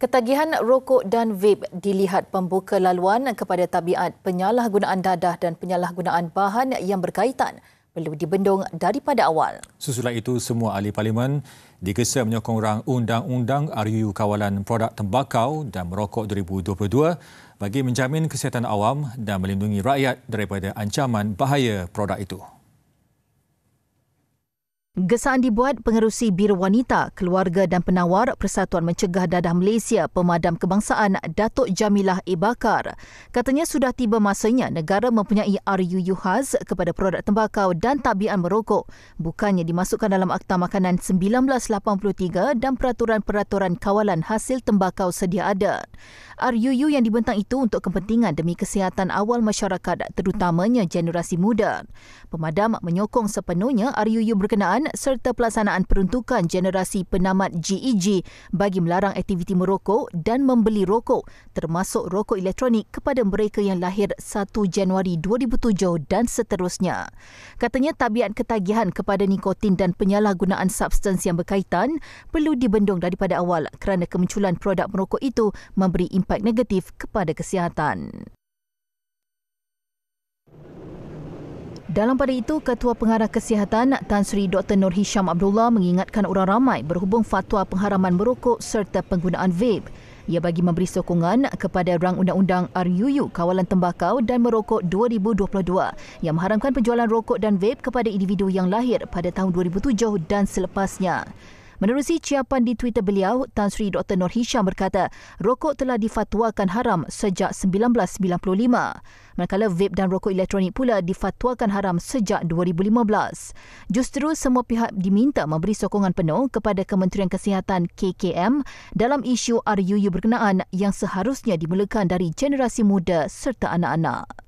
Ketagihan rokok dan vape dilihat pembuka laluan kepada tabiat penyalahgunaan dadah dan penyalahgunaan bahan yang berkaitan perlu dibendung daripada awal. Susulan itu, semua ahli parlimen digesa menyokong rang undang-undang RUU Kawalan Produk Tembakau dan Merokok 2022 bagi menjamin kesihatan awam dan melindungi rakyat daripada ancaman bahaya produk itu. Gesaan dibuat pengerusi Biro Wanita, Keluarga dan Penawar Persatuan Mencegah Dadah Malaysia Pemadam Kebangsaan Datuk Jamilah Ibakar. Katanya sudah tiba masanya negara mempunyai RUU khas kepada produk tembakau dan tabian merokok. Bukannya dimasukkan dalam Akta Makanan 1983 dan Peraturan-Peraturan Kawalan Hasil Tembakau Sedia Ada. RUU yang dibentang itu untuk kepentingan demi kesihatan awal masyarakat terutamanya generasi muda. Pemadam menyokong sepenuhnya RUU berkenaan Kemenangan serta pelaksanaan peruntukan generasi penamat GEG e bagi melarang aktiviti merokok dan membeli rokok termasuk rokok elektronik kepada mereka yang lahir 1 Januari 2007 dan seterusnya. Katanya tabiat ketagihan kepada nikotin dan penyalahgunaan substansi yang berkaitan perlu dibendung daripada awal kerana kemunculan produk merokok itu memberi impak negatif kepada kesihatan. Dalam pada itu, Ketua Pengarah Kesihatan Tan Sri Dr. Nur Hisham Abdullah mengingatkan orang ramai berhubung fatwa pengharaman merokok serta penggunaan vape. Ia bagi memberi sokongan kepada Rang Undang-Undang RUU Kawalan Tembakau dan Merokok 2022 yang mengharamkan penjualan rokok dan vape kepada individu yang lahir pada tahun 2007 dan selepasnya. Menerusi ciapan di Twitter beliau, Tan Sri Dr. Nur Hisham berkata, rokok telah difatwakan haram sejak 1995. Manakala vape dan rokok elektronik pula difatwakan haram sejak 2015. Justeru semua pihak diminta memberi sokongan penuh kepada Kementerian Kesihatan KKM dalam isu RUU berkenaan yang seharusnya dimulakan dari generasi muda serta anak-anak.